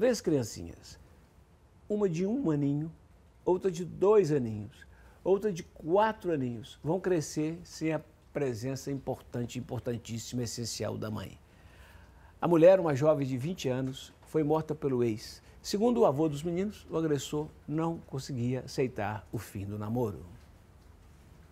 três criancinhas. Uma de um aninho, outra de dois aninhos, outra de quatro aninhos. Vão crescer sem a presença importante, importantíssima, essencial da mãe. A mulher, uma jovem de 20 anos, foi morta pelo ex. Segundo o avô dos meninos, o agressor não conseguia aceitar o fim do namoro.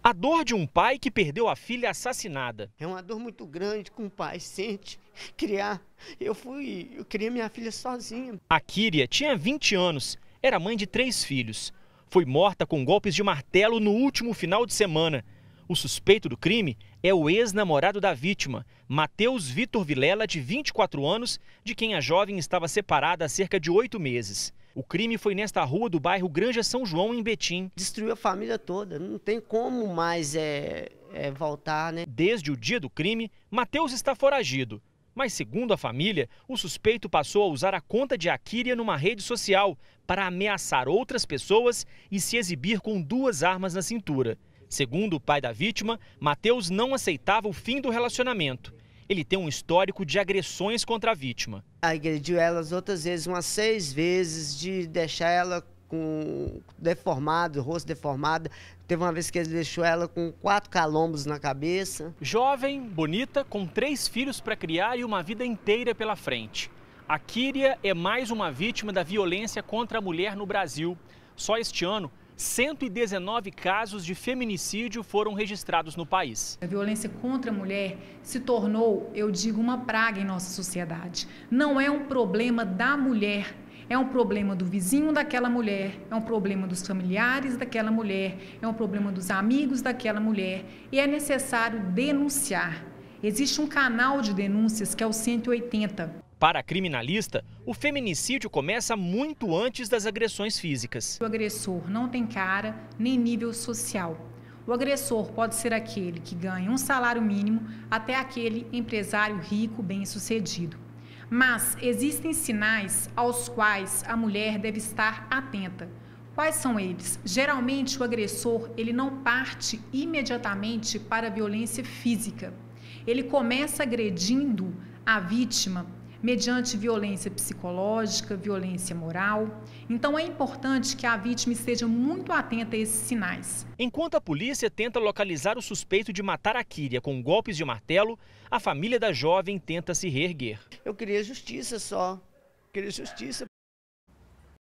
A dor de um pai que perdeu a filha assassinada. É uma dor muito grande que um pai sente criar. Eu fui, eu criei minha filha sozinha. A Kíria tinha 20 anos, era mãe de três filhos. Foi morta com golpes de martelo no último final de semana. O suspeito do crime é o ex-namorado da vítima, Matheus Vitor Vilela, de 24 anos, de quem a jovem estava separada há cerca de oito meses. O crime foi nesta rua do bairro Granja São João, em Betim. Destruiu a família toda, não tem como mais é, é, voltar, né? Desde o dia do crime, Matheus está foragido. Mas, segundo a família, o suspeito passou a usar a conta de Akíria numa rede social para ameaçar outras pessoas e se exibir com duas armas na cintura. Segundo o pai da vítima, Matheus não aceitava o fim do relacionamento. Ele tem um histórico de agressões contra a vítima. Agrediu ela outras vezes, umas seis vezes, de deixar ela com deformado, rosto deformado. Teve uma vez que ele deixou ela com quatro calombos na cabeça. Jovem, bonita, com três filhos para criar e uma vida inteira pela frente. A Kíria é mais uma vítima da violência contra a mulher no Brasil. Só este ano, 119 casos de feminicídio foram registrados no país. A violência contra a mulher se tornou, eu digo, uma praga em nossa sociedade. Não é um problema da mulher, é um problema do vizinho daquela mulher, é um problema dos familiares daquela mulher, é um problema dos amigos daquela mulher e é necessário denunciar. Existe um canal de denúncias que é o 180. Para a criminalista, o feminicídio começa muito antes das agressões físicas. O agressor não tem cara nem nível social. O agressor pode ser aquele que ganha um salário mínimo até aquele empresário rico bem-sucedido. Mas existem sinais aos quais a mulher deve estar atenta. Quais são eles? Geralmente o agressor, ele não parte imediatamente para a violência física. Ele começa agredindo a vítima mediante violência psicológica, violência moral. Então é importante que a vítima esteja muito atenta a esses sinais. Enquanto a polícia tenta localizar o suspeito de matar a Kíria com golpes de martelo, a família da jovem tenta se reerguer. Eu queria justiça só. Eu queria justiça